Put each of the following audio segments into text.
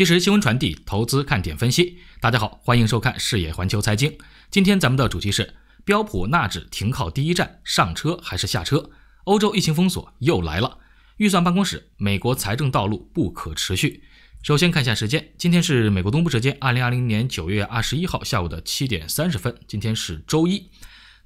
及时新闻传递，投资看点分析。大家好，欢迎收看视野环球财经。今天咱们的主题是标普纳指停靠第一站，上车还是下车？欧洲疫情封锁又来了。预算办公室，美国财政道路不可持续。首先看一下时间，今天是美国东部时间二零二零年九月二十一号下午的七点三十分。今天是周一。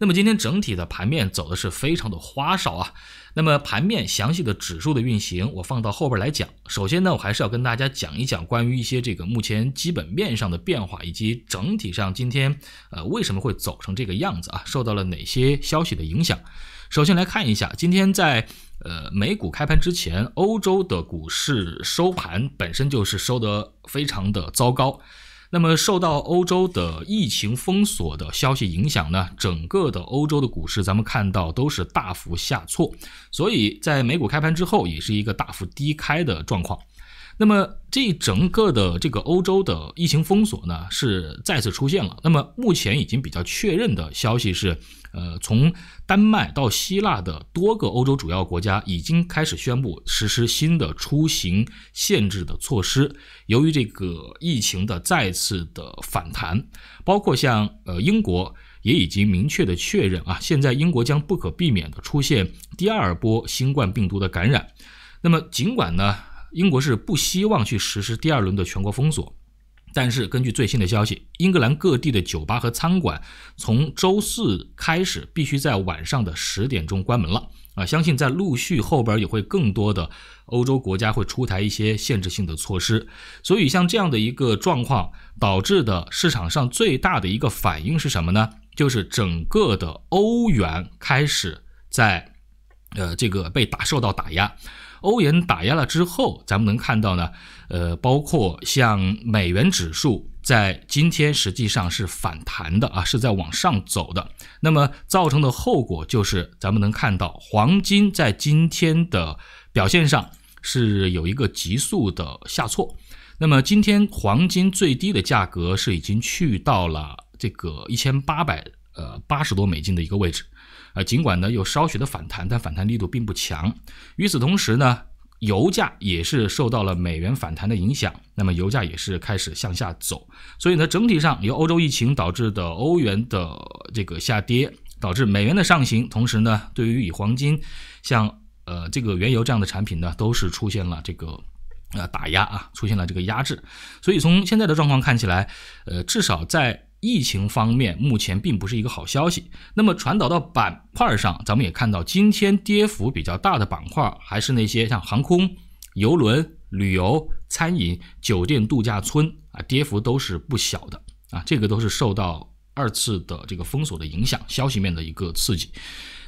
那么今天整体的盘面走的是非常的花哨啊，那么盘面详细的指数的运行我放到后边来讲。首先呢，我还是要跟大家讲一讲关于一些这个目前基本面上的变化，以及整体上今天呃为什么会走成这个样子啊，受到了哪些消息的影响。首先来看一下，今天在呃美股开盘之前，欧洲的股市收盘本身就是收得非常的糟糕。那么受到欧洲的疫情封锁的消息影响呢，整个的欧洲的股市，咱们看到都是大幅下挫，所以在美股开盘之后，也是一个大幅低开的状况。那么，这整个的这个欧洲的疫情封锁呢，是再次出现了。那么，目前已经比较确认的消息是，呃，从丹麦到希腊的多个欧洲主要国家已经开始宣布实施新的出行限制的措施。由于这个疫情的再次的反弹，包括像呃英国也已经明确的确认啊，现在英国将不可避免的出现第二波新冠病毒的感染。那么，尽管呢。英国是不希望去实施第二轮的全国封锁，但是根据最新的消息，英格兰各地的酒吧和餐馆从周四开始必须在晚上的十点钟关门了。啊，相信在陆续后边也会更多的欧洲国家会出台一些限制性的措施。所以，像这样的一个状况导致的市场上最大的一个反应是什么呢？就是整个的欧元开始在，呃，这个被打受到打压。欧元打压了之后，咱们能看到呢，呃，包括像美元指数在今天实际上是反弹的啊，是在往上走的。那么造成的后果就是，咱们能看到黄金在今天的表现上是有一个急速的下挫。那么今天黄金最低的价格是已经去到了这个一千八百呃八十多美金的一个位置。啊，尽管呢有稍许的反弹，但反弹力度并不强。与此同时呢，油价也是受到了美元反弹的影响，那么油价也是开始向下走。所以呢，整体上由欧洲疫情导致的欧元的这个下跌，导致美元的上行，同时呢，对于以黄金、像呃这个原油这样的产品呢，都是出现了这个呃打压啊，出现了这个压制。所以从现在的状况看起来，呃，至少在。疫情方面目前并不是一个好消息。那么传导到板块上，咱们也看到今天跌幅比较大的板块还是那些像航空、游轮、旅游、餐饮、酒店、度假村啊，跌幅都是不小的啊，这个都是受到二次的这个封锁的影响，消息面的一个刺激。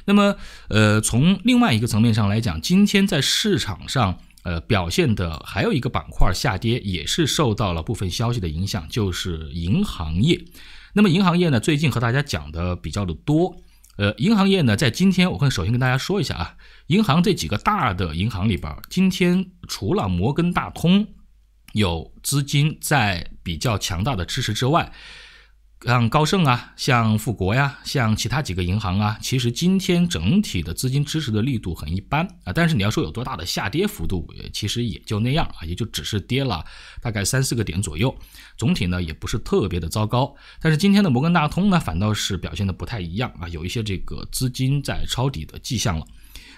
那么呃，从另外一个层面上来讲，今天在市场上。呃，表现的还有一个板块下跌，也是受到了部分消息的影响，就是银行业。那么银行业呢，最近和大家讲的比较的多。呃，银行业呢，在今天，我会首先跟大家说一下啊，银行这几个大的银行里边，今天除了摩根大通有资金在比较强大的支持之外。像高盛啊，像富国呀，像其他几个银行啊，其实今天整体的资金支持的力度很一般啊。但是你要说有多大的下跌幅度，其实也就那样啊，也就只是跌了大概三四个点左右，总体呢也不是特别的糟糕。但是今天的摩根大通呢，反倒是表现的不太一样啊，有一些这个资金在抄底的迹象了。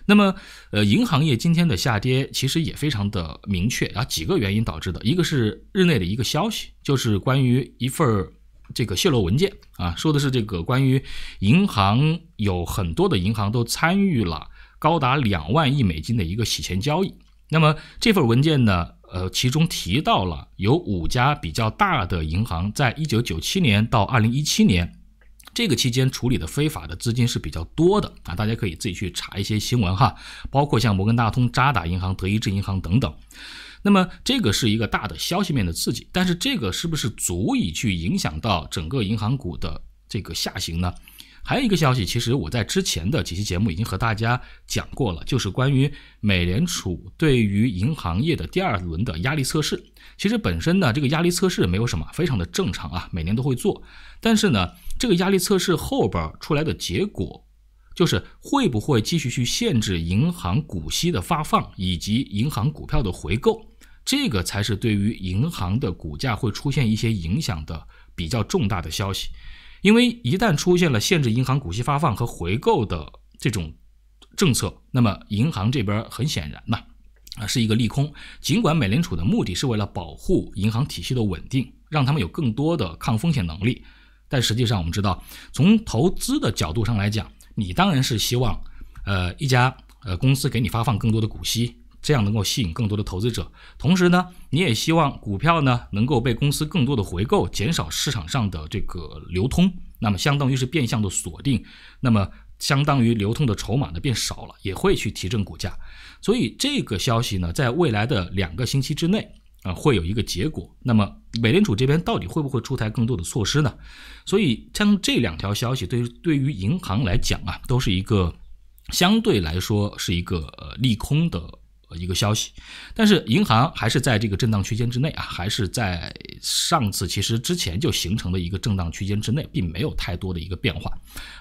那么，呃，银行业今天的下跌其实也非常的明确啊，几个原因导致的，一个是日内的一个消息，就是关于一份这个泄露文件啊，说的是这个关于银行有很多的银行都参与了高达两万亿美金的一个洗钱交易。那么这份文件呢，呃，其中提到了有五家比较大的银行，在一九九七年到二零一七年这个期间处理的非法的资金是比较多的啊。大家可以自己去查一些新闻哈，包括像摩根大通、渣打银行、德意志银行等等。那么这个是一个大的消息面的刺激，但是这个是不是足以去影响到整个银行股的这个下行呢？还有一个消息，其实我在之前的几期节目已经和大家讲过了，就是关于美联储对于银行业的第二轮的压力测试。其实本身呢，这个压力测试没有什么，非常的正常啊，每年都会做。但是呢，这个压力测试后边出来的结果，就是会不会继续去限制银行股息的发放以及银行股票的回购？这个才是对于银行的股价会出现一些影响的比较重大的消息，因为一旦出现了限制银行股息发放和回购的这种政策，那么银行这边很显然呢，啊是一个利空。尽管美联储的目的是为了保护银行体系的稳定，让他们有更多的抗风险能力，但实际上我们知道，从投资的角度上来讲，你当然是希望，呃，一家呃公司给你发放更多的股息。这样能够吸引更多的投资者，同时呢，你也希望股票呢能够被公司更多的回购，减少市场上的这个流通，那么相当于是变相的锁定，那么相当于流通的筹码呢变少了，也会去提振股价。所以这个消息呢，在未来的两个星期之内啊，会有一个结果。那么美联储这边到底会不会出台更多的措施呢？所以，像这两条消息，对于对于银行来讲啊，都是一个相对来说是一个利空的。一个消息，但是银行还是在这个震荡区间之内啊，还是在上次其实之前就形成的一个震荡区间之内，并没有太多的一个变化。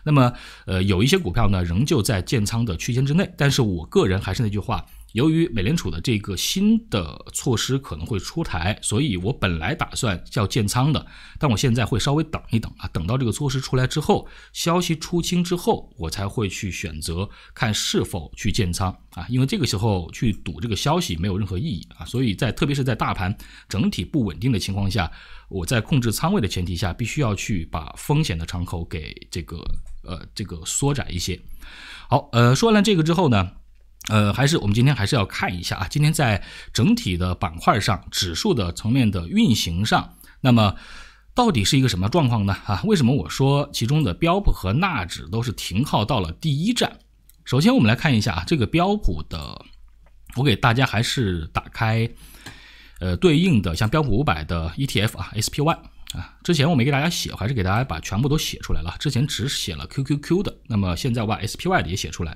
那么，呃，有一些股票呢，仍旧在建仓的区间之内，但是我个人还是那句话。由于美联储的这个新的措施可能会出台，所以我本来打算要建仓的，但我现在会稍微等一等啊，等到这个措施出来之后，消息出清之后，我才会去选择看是否去建仓啊，因为这个时候去赌这个消息没有任何意义啊，所以在特别是在大盘整体不稳定的情况下，我在控制仓位的前提下，必须要去把风险的敞口给这个呃这个缩窄一些。好，呃，说完了这个之后呢？呃，还是我们今天还是要看一下啊，今天在整体的板块上、指数的层面的运行上，那么到底是一个什么状况呢？啊，为什么我说其中的标普和纳指都是停靠到了第一站？首先，我们来看一下啊，这个标普的，我给大家还是打开，呃，对应的像标普五百的 ETF 啊，SPY 啊，之前我没给大家写，还是给大家把全部都写出来了，之前只写了 QQQ 的，那么现在我把 SPY 的也写出来。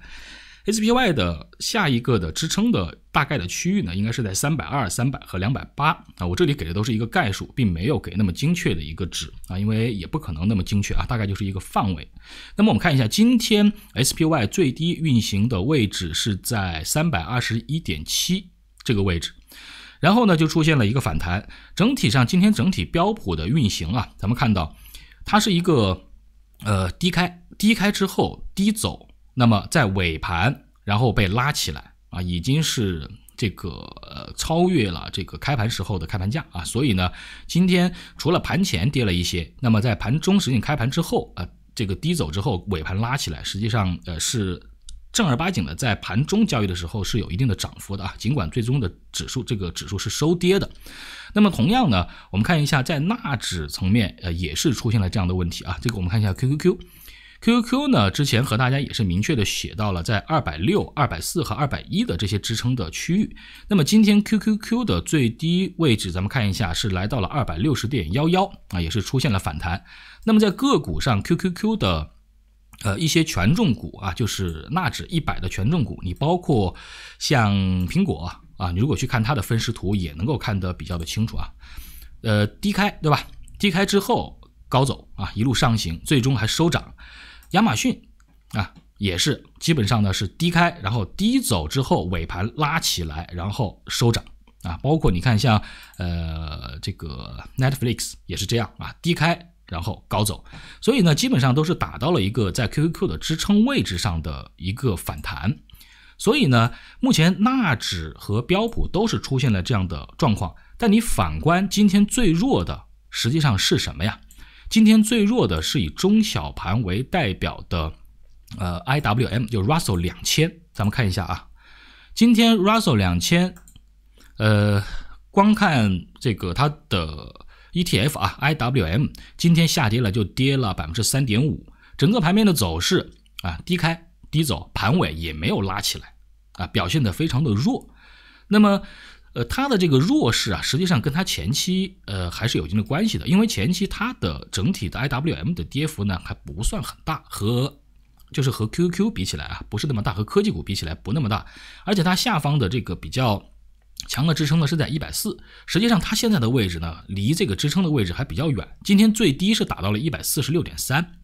SPY 的下一个的支撑的大概的区域呢，应该是在三百二、三百和两百八啊。我这里给的都是一个概数，并没有给那么精确的一个值啊，因为也不可能那么精确啊，大概就是一个范围。那么我们看一下今天 SPY 最低运行的位置是在三百二十一点七这个位置，然后呢就出现了一个反弹。整体上今天整体标普的运行啊，咱们看到它是一个呃低开，低开之后低走。那么在尾盘，然后被拉起来啊，已经是这个呃超越了这个开盘时候的开盘价啊，所以呢，今天除了盘前跌了一些，那么在盘中实际开盘之后啊，这个低走之后尾盘拉起来，实际上呃是正儿八经的在盘中交易的时候是有一定的涨幅的啊，尽管最终的指数这个指数是收跌的，那么同样呢，我们看一下在纳指层面呃也是出现了这样的问题啊，这个我们看一下 QQQ。QQQ 呢？之前和大家也是明确的写到了在二百六、二百四和二百一的这些支撑的区域。那么今天 QQQ 的最低位置，咱们看一下是来到了二百六十点幺幺啊，也是出现了反弹。那么在个股上，QQQ 的呃一些权重股啊，就是纳指一百的权重股，你包括像苹果啊，你如果去看它的分时图，也能够看得比较的清楚啊。呃，低开对吧？低开之后高走啊，一路上行，最终还收涨。亚马逊啊，也是基本上呢是低开，然后低走之后尾盘拉起来，然后收涨啊。包括你看像呃这个 Netflix 也是这样啊，低开然后高走，所以呢基本上都是打到了一个在 QQQ 的支撑位置上的一个反弹。所以呢，目前纳指和标普都是出现了这样的状况，但你反观今天最弱的实际上是什么呀？今天最弱的是以中小盘为代表的，呃，IWM 就 Russell 两千，咱们看一下啊，今天 Russell 两千，呃，光看这个它的 ETF 啊，IWM 今天下跌了，就跌了百分之三点五，整个盘面的走势啊，低开低走，盘尾也没有拉起来啊，表现的非常的弱，那么。呃，它的这个弱势啊，实际上跟它前期呃还是有一定的关系的，因为前期它的整体的 IWM 的跌幅呢还不算很大，和就是和 QQQ 比起来啊不是那么大，和科技股比起来不那么大，而且它下方的这个比较强的支撑呢是在一百四，实际上它现在的位置呢离这个支撑的位置还比较远，今天最低是打到了一百四十六点三，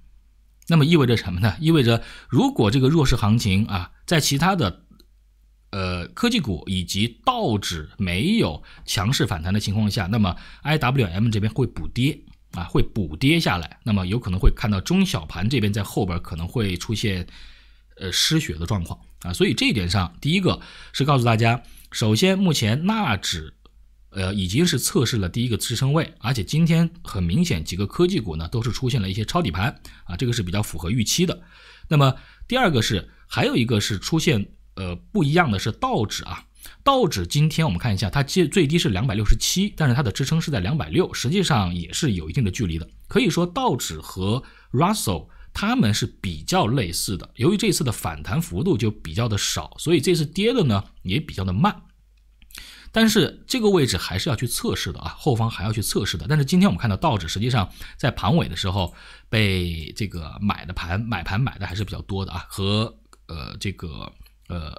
那么意味着什么呢？意味着如果这个弱势行情啊在其他的。呃，科技股以及道指没有强势反弹的情况下，那么 IWM 这边会补跌啊，会补跌下来。那么有可能会看到中小盘这边在后边可能会出现呃失血的状况啊。所以这一点上，第一个是告诉大家，首先目前纳指呃已经是测试了第一个支撑位，而且今天很明显几个科技股呢都是出现了一些抄底盘啊，这个是比较符合预期的。那么第二个是还有一个是出现。呃，不一样的是道指啊，道指今天我们看一下，它最最低是两百六十七，但是它的支撑是在两百六，实际上也是有一定的距离的。可以说道指和 Russell 它们是比较类似的。由于这次的反弹幅度就比较的少，所以这次跌的呢也比较的慢。但是这个位置还是要去测试的啊，后方还要去测试的。但是今天我们看到道指实际上在盘尾的时候被这个买的盘买盘买的还是比较多的啊，和呃这个。呃，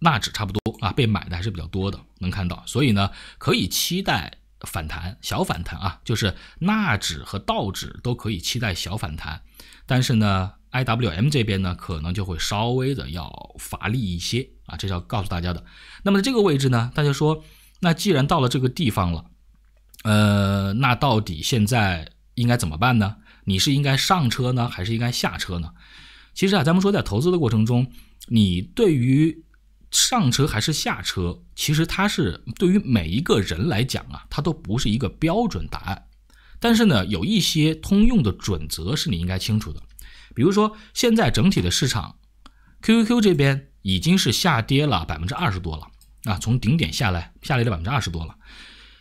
纳指差不多啊，被买的还是比较多的，能看到，所以呢，可以期待反弹，小反弹啊，就是纳指和道指都可以期待小反弹，但是呢，IWM 这边呢，可能就会稍微的要乏力一些啊，这是要告诉大家的。那么在这个位置呢，大家说，那既然到了这个地方了，呃，那到底现在应该怎么办呢？你是应该上车呢，还是应该下车呢？其实啊，咱们说在投资的过程中。你对于上车还是下车，其实它是对于每一个人来讲啊，它都不是一个标准答案。但是呢，有一些通用的准则是你应该清楚的。比如说，现在整体的市场，QQQ 这边已经是下跌了百分之二十多了啊，从顶点下来，下来了百分之二十多了。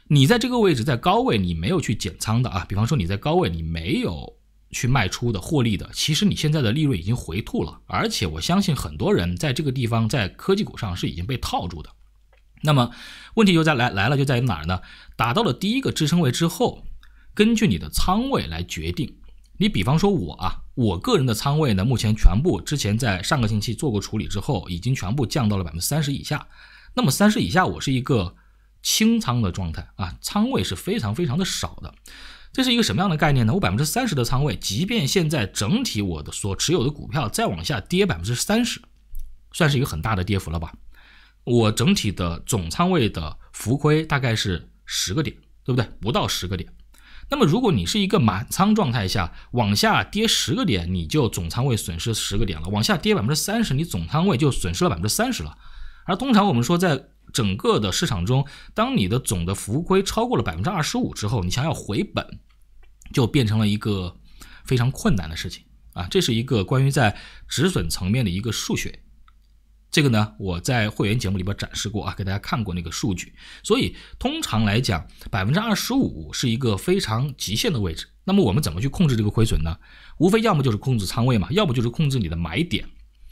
你在这个位置在高位，你没有去减仓的啊？比方说你在高位，你没有。去卖出的获利的，其实你现在的利润已经回吐了，而且我相信很多人在这个地方在科技股上是已经被套住的。那么问题就在来来了就在于哪儿呢？打到了第一个支撑位之后，根据你的仓位来决定。你比方说我啊，我个人的仓位呢，目前全部之前在上个星期做过处理之后，已经全部降到了百分之三十以下。那么三十以下，我是一个清仓的状态啊，仓位是非常非常的少的。这是一个什么样的概念呢？我百分之三十的仓位，即便现在整体我的所持有的股票再往下跌百分之三十，算是一个很大的跌幅了吧？我整体的总仓位的浮亏大概是十个点，对不对？不到十个点。那么如果你是一个满仓状态下往下跌十个点，你就总仓位损失十个点了。往下跌百分之三十，你总仓位就损失了百分之三十了。而通常我们说，在整个的市场中，当你的总的浮亏超过了百分之二十五之后，你想要回本。就变成了一个非常困难的事情啊！这是一个关于在止损层面的一个数学。这个呢，我在会员节目里边展示过啊，给大家看过那个数据。所以通常来讲，百分之二十五是一个非常极限的位置。那么我们怎么去控制这个亏损呢？无非要么就是控制仓位嘛，要么就是控制你的买点，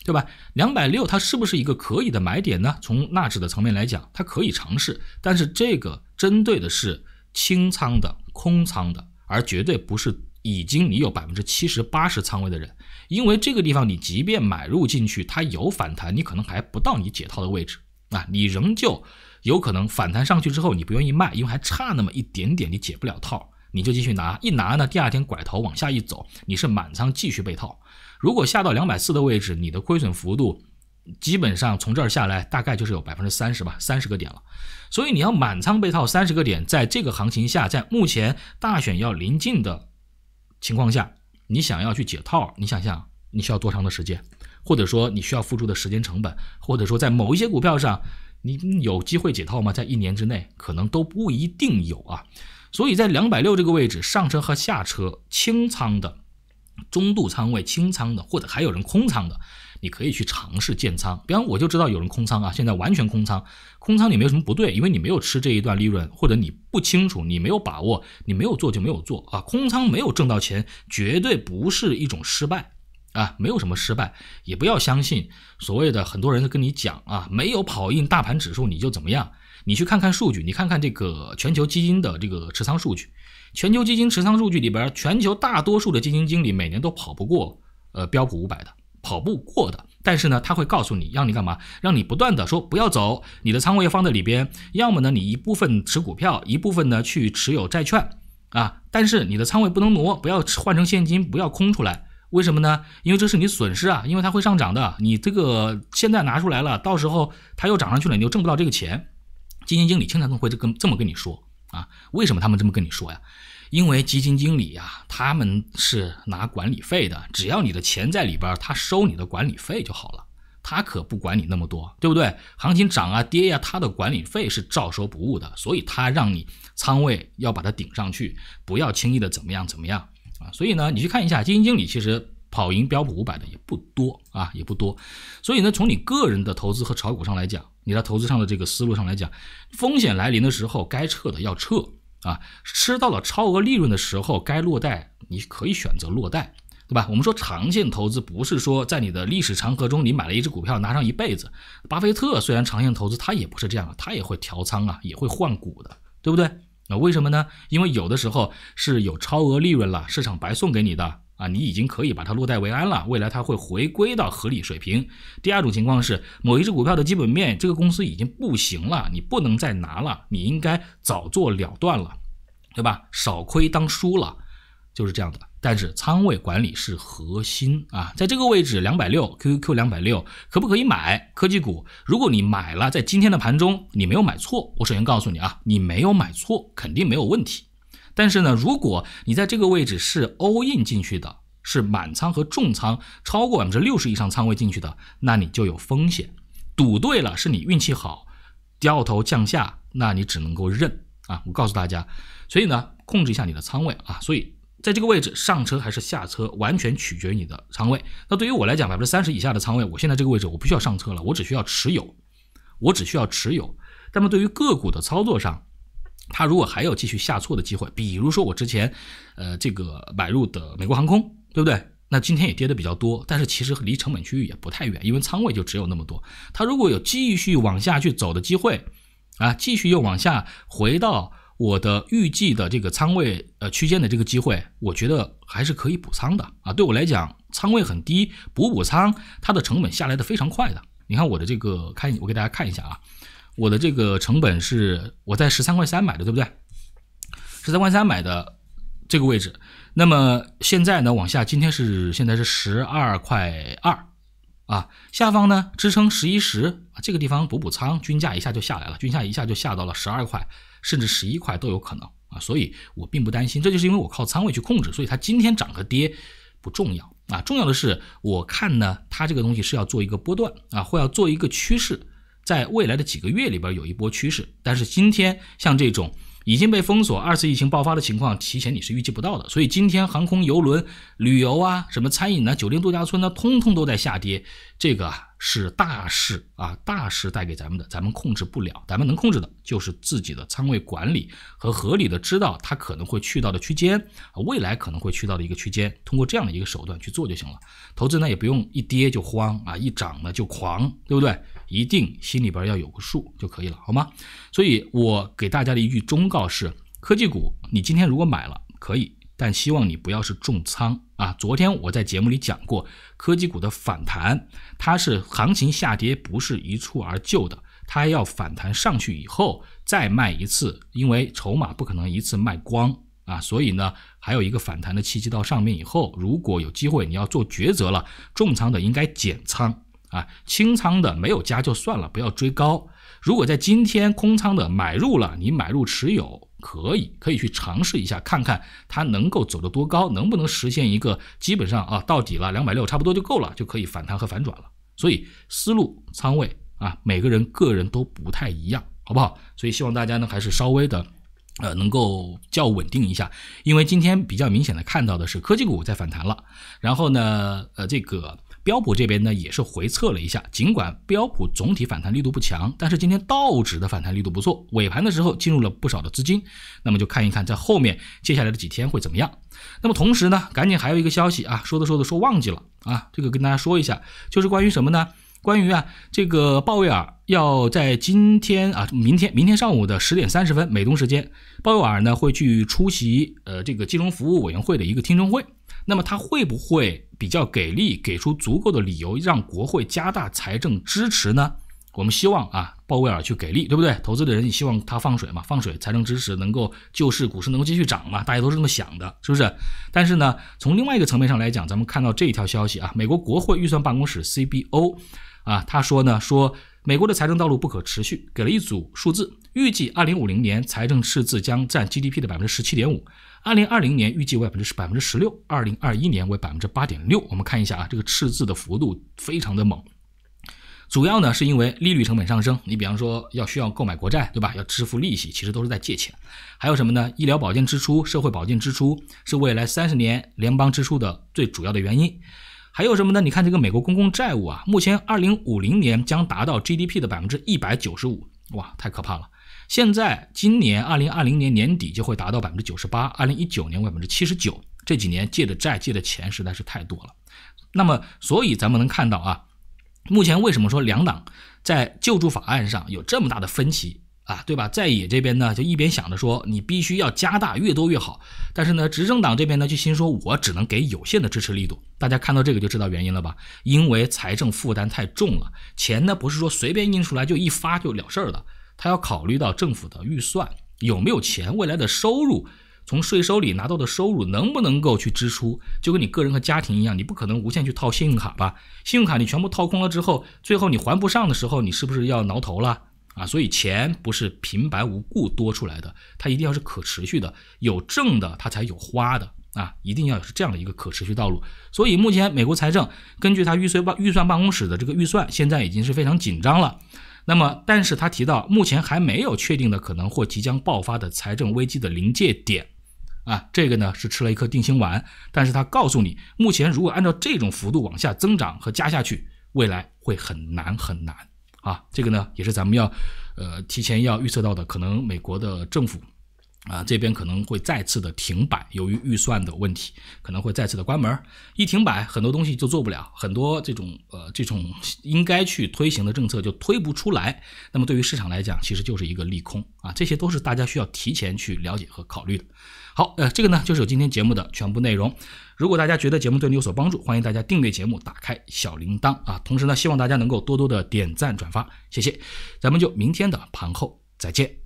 对吧？两百六它是不是一个可以的买点呢？从纳指的层面来讲，它可以尝试，但是这个针对的是清仓的空仓的。而绝对不是已经你有百分之七十、八十仓位的人，因为这个地方你即便买入进去，它有反弹，你可能还不到你解套的位置啊，你仍旧有可能反弹上去之后，你不愿意卖，因为还差那么一点点，你解不了套，你就继续拿。一拿呢，第二天拐头往下一走，你是满仓继续被套。如果下到两百四的位置，你的亏损幅度。基本上从这儿下来，大概就是有百分之三十吧，三十个点了。所以你要满仓被套三十个点，在这个行情下，在目前大选要临近的情况下，你想要去解套，你想想你需要多长的时间，或者说你需要付出的时间成本，或者说在某一些股票上，你有机会解套吗？在一年之内，可能都不一定有啊。所以在两百六这个位置上车和下车清仓的，中度仓位清仓的，或者还有人空仓的。你可以去尝试建仓，比方我就知道有人空仓啊，现在完全空仓，空仓你没有什么不对，因为你没有吃这一段利润，或者你不清楚，你没有把握，你没有做就没有做啊，空仓没有挣到钱，绝对不是一种失败啊，没有什么失败，也不要相信所谓的很多人跟你讲啊，没有跑赢大盘指数你就怎么样，你去看看数据，你看看这个全球基金的这个持仓数据，全球基金持仓数据里边，全球大多数的基金经理每年都跑不过呃标普五百的。跑步过的，但是呢，他会告诉你，让你干嘛？让你不断的说不要走，你的仓位放在里边。要么呢，你一部分持股票，一部分呢去持有债券啊。但是你的仓位不能挪，不要换成现金，不要空出来。为什么呢？因为这是你损失啊，因为它会上涨的。你这个现在拿出来了，到时候它又涨上去了，你就挣不到这个钱。基金经理经常都会跟这么跟你说啊，为什么他们这么跟你说呀？因为基金经理呀，他们是拿管理费的，只要你的钱在里边，他收你的管理费就好了，他可不管你那么多，对不对？行情涨啊跌呀，他的管理费是照收不误的，所以他让你仓位要把它顶上去，不要轻易的怎么样怎么样啊。所以呢，你去看一下，基金经理其实跑赢标普五百的也不多啊，也不多。所以呢，从你个人的投资和炒股上来讲，你在投资上的这个思路上来讲，风险来临的时候，该撤的要撤。啊，吃到了超额利润的时候，该落袋，你可以选择落袋，对吧？我们说长线投资不是说在你的历史长河中，你买了一只股票拿上一辈子。巴菲特虽然长线投资，他也不是这样啊，他也会调仓啊，也会换股的，对不对？那为什么呢？因为有的时候是有超额利润了，市场白送给你的。啊，你已经可以把它落袋为安了，未来它会回归到合理水平。第二种情况是某一只股票的基本面，这个公司已经不行了，你不能再拿了，你应该早做了断了，对吧？少亏当输了，就是这样的。但是仓位管理是核心啊，在这个位置两百六，Q Q Q 两百六，可不可以买科技股？如果你买了，在今天的盘中你没有买错，我首先告诉你啊，你没有买错，肯定没有问题。但是呢，如果你在这个位置是 all in 进去的，是满仓和重仓，超过百分之六十以上仓位进去的，那你就有风险。赌对了是你运气好，掉头降下，那你只能够认啊！我告诉大家，所以呢，控制一下你的仓位啊！所以在这个位置上车还是下车，完全取决于你的仓位。那对于我来讲，百分之三十以下的仓位，我现在这个位置我不需要上车了，我只需要持有，我只需要持有。那么对于个股的操作上，它如果还有继续下挫的机会，比如说我之前，呃，这个买入的美国航空，对不对？那今天也跌的比较多，但是其实离成本区域也不太远，因为仓位就只有那么多。它如果有继续往下去走的机会，啊，继续又往下回到我的预计的这个仓位呃区间的这个机会，我觉得还是可以补仓的啊。对我来讲，仓位很低，补补仓它的成本下来的非常快的。你看我的这个看，我给大家看一下啊。我的这个成本是我在十三块三买的，对不对？十三块三买的这个位置，那么现在呢往下，今天是现在是十二块二啊，下方呢支撑十一十啊，这个地方补补仓，均价一下就下来了，均价一下就下到了十二块，甚至十一块都有可能啊，所以我并不担心，这就是因为我靠仓位去控制，所以它今天涨和跌不重要啊，重要的是我看呢它这个东西是要做一个波段啊，或要做一个趋势。在未来的几个月里边有一波趋势，但是今天像这种已经被封锁、二次疫情爆发的情况，提前你是预计不到的。所以今天航空、游轮、旅游啊，什么餐饮啊、酒店、度假村呢，通通都在下跌，这个是大势啊，大势带给咱们的，咱们控制不了。咱们能控制的就是自己的仓位管理和合理的知道它可能会去到的区间，未来可能会去到的一个区间，通过这样的一个手段去做就行了。投资呢也不用一跌就慌啊，一涨呢就狂，对不对？一定心里边要有个数就可以了，好吗？所以，我给大家的一句忠告是：科技股，你今天如果买了可以，但希望你不要是重仓啊。昨天我在节目里讲过，科技股的反弹，它是行情下跌不是一蹴而就的，它要反弹上去以后再卖一次，因为筹码不可能一次卖光啊。所以呢，还有一个反弹的契机到上面以后，如果有机会，你要做抉择了，重仓的应该减仓。啊，清仓的没有加就算了，不要追高。如果在今天空仓的买入了，你买入持有可以，可以去尝试一下，看看它能够走得多高，能不能实现一个基本上啊到底了两百六差不多就够了，就可以反弹和反转了。所以思路、仓位啊，每个人个人都不太一样，好不好？所以希望大家呢还是稍微的，呃，能够较稳定一下，因为今天比较明显的看到的是科技股在反弹了，然后呢，呃，这个。标普这边呢也是回测了一下，尽管标普总体反弹力度不强，但是今天道指的反弹力度不错，尾盘的时候进入了不少的资金，那么就看一看在后面接下来的几天会怎么样。那么同时呢，赶紧还有一个消息啊，说着说着说忘记了啊，这个跟大家说一下，就是关于什么呢？关于啊这个鲍威尔。要在今天啊，明天明天上午的十点三十分，美东时间，鲍威尔呢会去出席呃这个金融服务委员会的一个听证会。那么他会不会比较给力，给出足够的理由让国会加大财政支持呢？我们希望啊，鲍威尔去给力，对不对？投资的人也希望他放水嘛，放水财政支持能够救市，股市能够继续涨嘛，大家都是这么想的，是不是？但是呢，从另外一个层面上来讲，咱们看到这一条消息啊，美国国会预算办公室 CBO 啊，他说呢说。美国的财政道路不可持续，给了一组数字，预计二零五零年财政赤字将占 GDP 的百分之十七点五，二零二零年预计为百分之百分之十六，二零二一年为百分之八点六。我们看一下啊，这个赤字的幅度非常的猛，主要呢是因为利率成本上升，你比方说要需要购买国债，对吧？要支付利息，其实都是在借钱。还有什么呢？医疗保健支出、社会保健支出是未来三十年联邦支出的最主要的原因。还有什么呢？你看这个美国公共债务啊，目前二零五零年将达到 GDP 的百分之一百九十五，哇，太可怕了！现在今年二零二零年年底就会达到百分之九十八，二零一九年百分之七十九，这几年借的债借的钱实在是太多了。那么，所以咱们能看到啊，目前为什么说两党在救助法案上有这么大的分歧？啊，对吧？在野这边呢，就一边想着说，你必须要加大，越多越好。但是呢，执政党这边呢，就心说，我只能给有限的支持力度。大家看到这个就知道原因了吧？因为财政负担太重了，钱呢不是说随便印出来就一发就了事儿了。他要考虑到政府的预算有没有钱，未来的收入，从税收里拿到的收入能不能够去支出？就跟你个人和家庭一样，你不可能无限去套信用卡吧？信用卡你全部套空了之后，最后你还不上的时候，你是不是要挠头了？啊，所以钱不是平白无故多出来的，它一定要是可持续的，有挣的，它才有花的啊，一定要是这样的一个可持续道路。所以目前美国财政，根据他预算办预算办公室的这个预算，现在已经是非常紧张了。那么，但是他提到，目前还没有确定的可能或即将爆发的财政危机的临界点啊，这个呢是吃了一颗定心丸。但是他告诉你，目前如果按照这种幅度往下增长和加下去，未来会很难很难。啊，这个呢也是咱们要，呃，提前要预测到的。可能美国的政府，啊，这边可能会再次的停摆，由于预算的问题，可能会再次的关门。一停摆，很多东西就做不了，很多这种呃这种应该去推行的政策就推不出来。那么对于市场来讲，其实就是一个利空啊。这些都是大家需要提前去了解和考虑的。好，呃，这个呢就是今天节目的全部内容。如果大家觉得节目对你有所帮助，欢迎大家订阅节目，打开小铃铛啊。同时呢，希望大家能够多多的点赞转发，谢谢。咱们就明天的盘后再见。